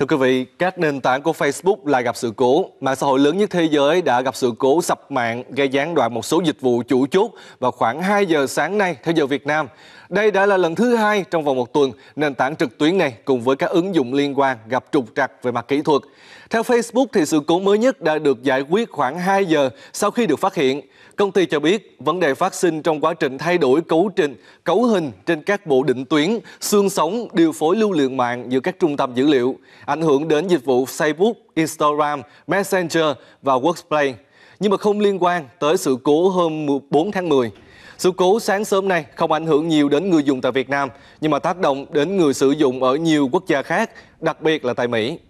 Thưa quý vị, các nền tảng của Facebook lại gặp sự cố. Mạng xã hội lớn nhất thế giới đã gặp sự cố sập mạng gây gián đoạn một số dịch vụ chủ chốt vào khoảng 2 giờ sáng nay theo giờ Việt Nam. Đây đã là lần thứ hai trong vòng một tuần nền tảng trực tuyến này cùng với các ứng dụng liên quan gặp trục trặc về mặt kỹ thuật. Theo Facebook thì sự cố mới nhất đã được giải quyết khoảng 2 giờ sau khi được phát hiện. Công ty cho biết vấn đề phát sinh trong quá trình thay đổi cấu trình, cấu hình trên các bộ định tuyến, xương sống, điều phối lưu lượng mạng giữa các trung tâm dữ liệu ảnh hưởng đến dịch vụ Facebook, Instagram, Messenger và Workplace, nhưng mà không liên quan tới sự cố hôm 4 tháng 10. Sự cố sáng sớm nay không ảnh hưởng nhiều đến người dùng tại Việt Nam, nhưng mà tác động đến người sử dụng ở nhiều quốc gia khác, đặc biệt là tại Mỹ.